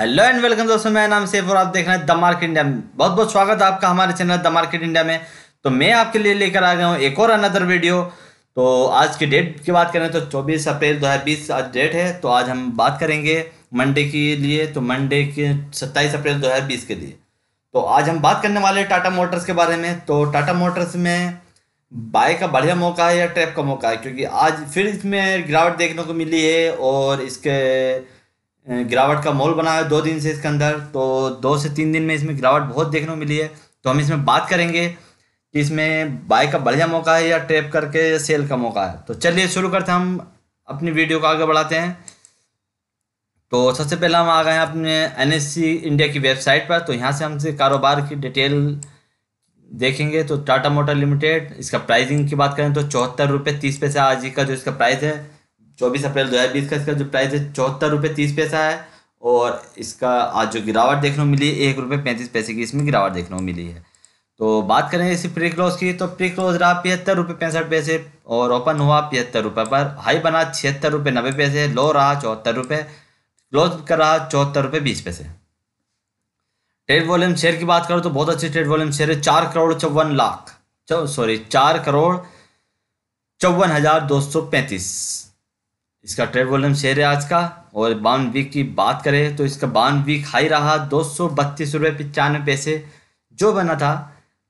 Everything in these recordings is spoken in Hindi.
हेलो एंड वेलकम दोस्तों मेरा नाम सेफ और आप देख रहे हैं द मार्केट इंडिया में बहुत बहुत स्वागत है आपका हमारे चैनल द मार्केट इंडिया में तो मैं आपके लिए लेकर आ गया हूँ एक और अनदर वीडियो तो आज की डेट की बात करें तो 24 अप्रैल 2020 आज डेट है तो आज हम बात करेंगे मंडे के लिए तो मंडे के सत्ताईस अप्रैल दो के लिए तो आज हम बात करने वाले टाटा मोटर्स के बारे में तो टाटा मोटर्स में बाय का बढ़िया मौका है या ट्रैप का मौका है क्योंकि आज फिर इसमें गिरावट देखने को मिली है और इसके गिरावट का मोल बना है दो दिन से इसके अंदर तो दो से तीन दिन में इसमें गिरावट बहुत देखने को मिली है तो हम इसमें बात करेंगे कि इसमें बाय का बढ़िया मौका है या ट्रेप करके या सेल का मौका है तो चलिए शुरू करते हैं हम अपनी वीडियो को आगे बढ़ाते हैं तो सबसे पहले हम आ गए हैं अपने एन इंडिया e की वेबसाइट पर तो यहाँ से हमसे कारोबार की डिटेल देखेंगे तो टाटा मोटर लिमिटेड इसका प्राइसिंग की बात करें तो चौहत्तर रुपये तीस पैसे आज का जो इसका प्राइस है चौबीस अप्रैल 2020 का इसका जो प्राइस है चौहत्तर रुपये तीस पैसा है और इसका आज जो गिरावट देखने को मिली है एक रुपये पैंतीस पैसे की इसमें गिरावट देखने को मिली है तो बात करें इसी प्री क्लोज की तो प्री क्लोज रहा पिहत्तर रुपये पैंसठ पैसे और ओपन हुआ पिहत्तर रुपये पर हाई बना छिहत्तर रुपये नब्बे पैसे लो रहा चौहत्तर रुपये क्लोज कर रहा चौहत्तर रुपये बीस पैसे ट्रेड वॉल्यूम शेयर की बात करो तो बहुत अच्छी ट्रेड वॉल्यूम शेयर है चार करोड़ चौवन लाख सॉरी चार करोड़ चौवन हज़ार दो सौ पैंतीस इसका ट्रेड वॉल्यूम शेयर है आज का और बाउन वीक की बात करें तो इसका बाउन वीक हाई रहा दो सौ बत्तीस रुपये पचानवे पैसे जो बना था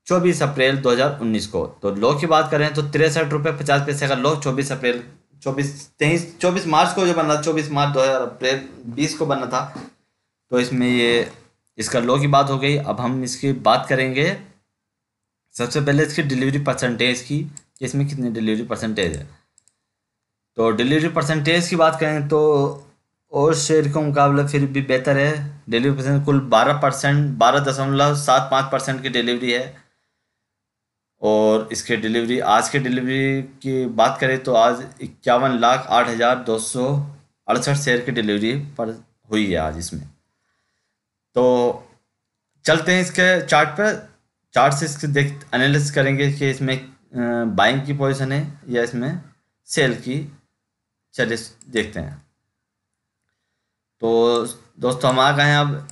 चौबीस अप्रैल 2019 को तो लो की बात करें तो तिरसठ रुपये पचास पैसे का लो चौबीस अप्रैल चौबीस तेईस चौबीस मार्च को जो बना था चौबीस मार्च दो हज़ार अप्रैल बीस को बना था तो इसमें ये इसका लो की बात हो गई अब हम इसकी बात करेंगे सबसे पहले इसकी डिलीवरी परसेंटेज की कि इसमें कितनी डिलीवरी परसेंटेज है तो डिलीवरी परसेंटेज की बात करें तो और शेयर के मुकाबला फिर भी बेहतर है डिलीवरी परसेंट कुल बारह परसेंट बारह दशमलव सात पाँच परसेंट की डिलीवरी है और इसके डिलीवरी आज के डिलीवरी की बात करें तो आज इक्यावन लाख आठ हज़ार दो सौ अड़सठ शेयर की डिलीवरी पर हुई है आज इसमें तो चलते हैं इसके चार्ट पर चार्ट से इसके देख एनालिस करेंगे कि इसमें बाइंग की पोजीशन है या इसमें सेल की चलिए अच्छा, देखते हैं तो दोस्तों हम आ गए हैं अब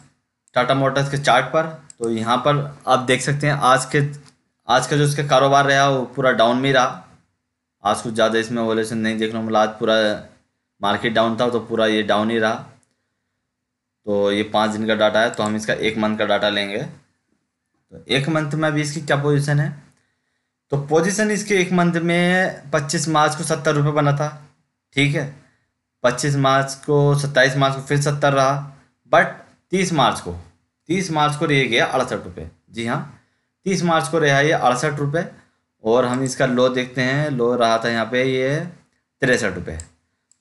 टाटा मोटर्स के चार्ट पर तो यहाँ पर आप देख सकते हैं आज के आज का जो इसका कारोबार रहा वो पूरा डाउन में रहा आज कुछ ज़्यादा इसमें वोलेशन नहीं देख रहा मतलब आज पूरा मार्केट डाउन था तो पूरा ये डाउन ही रहा तो ये पाँच दिन का डाटा है तो हम इसका एक मंथ का डाटा लेंगे तो एक मंथ में अभी इसकी क्या पोजिशन है तो पोजिशन इसके एक मंथ में पच्चीस मार्च को सत्तर रुपये बना था ठीक है पच्चीस मार्च को सत्ताईस मार्च को फिर सत्तर रहा बट तीस मार्च को तीस मार्च को रह गया अड़सठ रुपये जी हाँ तीस मार्च को रहा ये अड़सठ रुपये और हम इसका लो देखते हैं लो रहा था यहाँ पे ये तिरसठ रुपये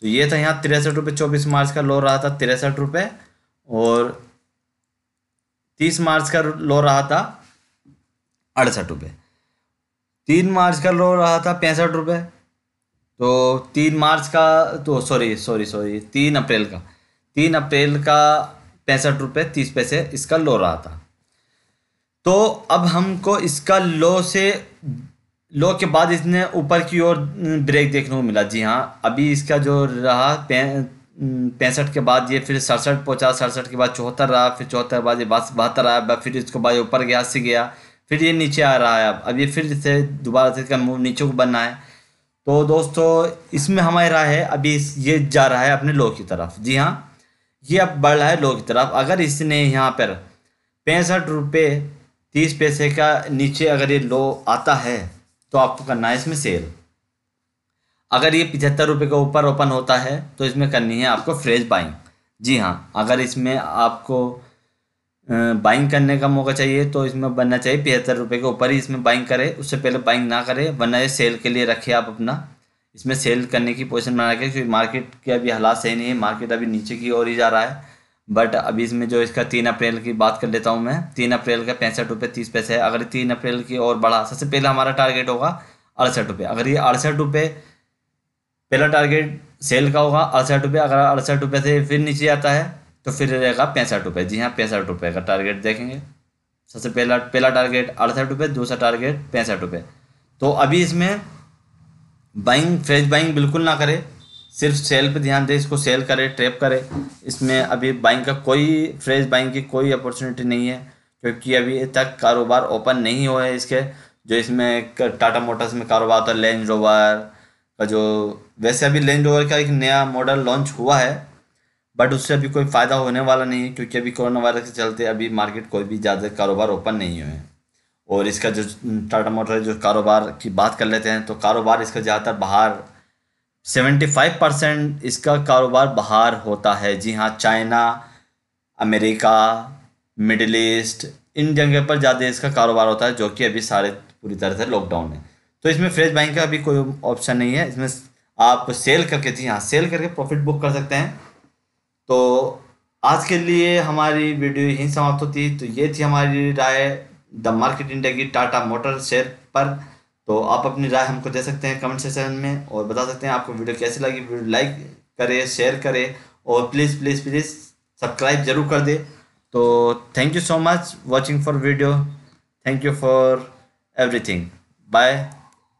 तो ये था यहाँ तिरसठ रुपये चौबीस मार्च का लो रहा था तिरसठ रुपये और तीस मार्च का लो रहा था अड़सठ रुपये तीन मार्च का लो रहा था पैंसठ रुपये तो तीन मार्च का तो सॉरी सॉरी सॉरी तीन अप्रैल का तीन अप्रैल का पैंसठ रुपये तीस पैसे इसका लो रहा था तो अब हमको इसका लो से लो के बाद इसने ऊपर की ओर ब्रेक देखने को मिला जी हाँ अभी इसका जो रहा पैंसठ के बाद ये फिर सड़सठ पहुँचा सड़सठ के बाद चौहत्तर रहा फिर चौहत्तर के बाद ये बहत्तर आया फिर इसको बाद ऊपर गया से गया फिर ये नीचे आ रहा है अब अब ये फिर से दोबारा से इसका मूव नीचे को बनना है तो दोस्तों इसमें हमारी राय है अभी ये जा रहा है अपने लो की तरफ जी हाँ ये अब बढ़ रहा है लो की तरफ अगर इसने यहाँ पर पैंसठ रुपये तीस पैसे का नीचे अगर ये लो आता है तो आपको करना है इसमें सेल अगर ये पिछहत्तर रुपये के ऊपर ओपन होता है तो इसमें करनी है आपको फ्रेश बाइंग जी हाँ अगर इसमें आपको बाइंग करने का मौका चाहिए तो इसमें बनना चाहिए पिहत्तर रुपये के ऊपर ही इसमें बाइंग करे उससे पहले बाइंग ना करे वरना ये सेल के लिए रखें आप अपना इसमें सेल करने की पोजिशन बना के क्योंकि मार्केट के अभी हालात सही नहीं है मार्केट अभी नीचे की ओर ही जा रहा है बट अभी इसमें जो इसका तीन अप्रैल की बात कर लेता हूँ मैं तीन अप्रैल का पैंसठ रुपये तीस पैसे है अगर तीन अप्रैल की और बढ़ा सबसे पहले हमारा टारगेट होगा अड़सठ रुपये अगर ये अड़सठ रुपये पहला टारगेट सेल का होगा अड़सठ रुपये अगर अड़सठ रुपये से फिर नीचे आता है तो फिर रहेगा पैंसठ रुपये जी हाँ पैंसठ रुपये का टारगेट देखेंगे सबसे पहला पहला टारगेट अड़सठ रुपये दूसरा टारगेट पैंसठ रुपये तो अभी इसमें बाइंग फ्रेश बाइंग बिल्कुल ना करें सिर्फ सेल पे ध्यान दें इसको सेल करे ट्रेप करे इसमें अभी बाइंग का कोई फ्रेश बाइंग की कोई अपॉर्चुनिटी नहीं है क्योंकि अभी तक कारोबार ओपन नहीं हुआ है इसके जो इसमें टाटा मोटर्स में कारोबार होता है लेंज रोवर का जो वैसे अभी लेंज रोवर का एक नया मॉडल लॉन्च हुआ है बट उससे अभी कोई फ़ायदा होने वाला नहीं है क्योंकि अभी कोरोना वायरस के चलते अभी मार्केट कोई भी ज़्यादा कारोबार ओपन नहीं हुए और इसका जो टाटा मोटर जो कारोबार की बात कर लेते हैं तो कारोबार इसका ज़्यादातर बाहर सेवेंटी फाइव परसेंट इसका कारोबार बाहर होता है जी हाँ चाइना अमेरिका मिडिल ईस्ट इन जगह पर ज़्यादा इसका कारोबार होता है जो कि अभी सारे पूरी तरह से लॉकडाउन है तो इसमें फ्रेश बाइंग का अभी कोई ऑप्शन नहीं है इसमें आप सेल करके जी हाँ सेल करके प्रॉफिट बुक कर सकते हैं तो आज के लिए हमारी वीडियो यहीं समाप्त होती है तो ये थी हमारी राय द मार्केट इंडिया की टाटा मोटर शेयर पर तो आप अपनी राय हमको दे सकते हैं कमेंट सेक्शन में और बता सकते हैं आपको वीडियो कैसी लगी वीडियो लाइक करें शेयर करें और प्लीज़ प्लीज़ प्लीज़ सब्सक्राइब जरूर कर दे तो thank you so much watching for video thank you for everything bye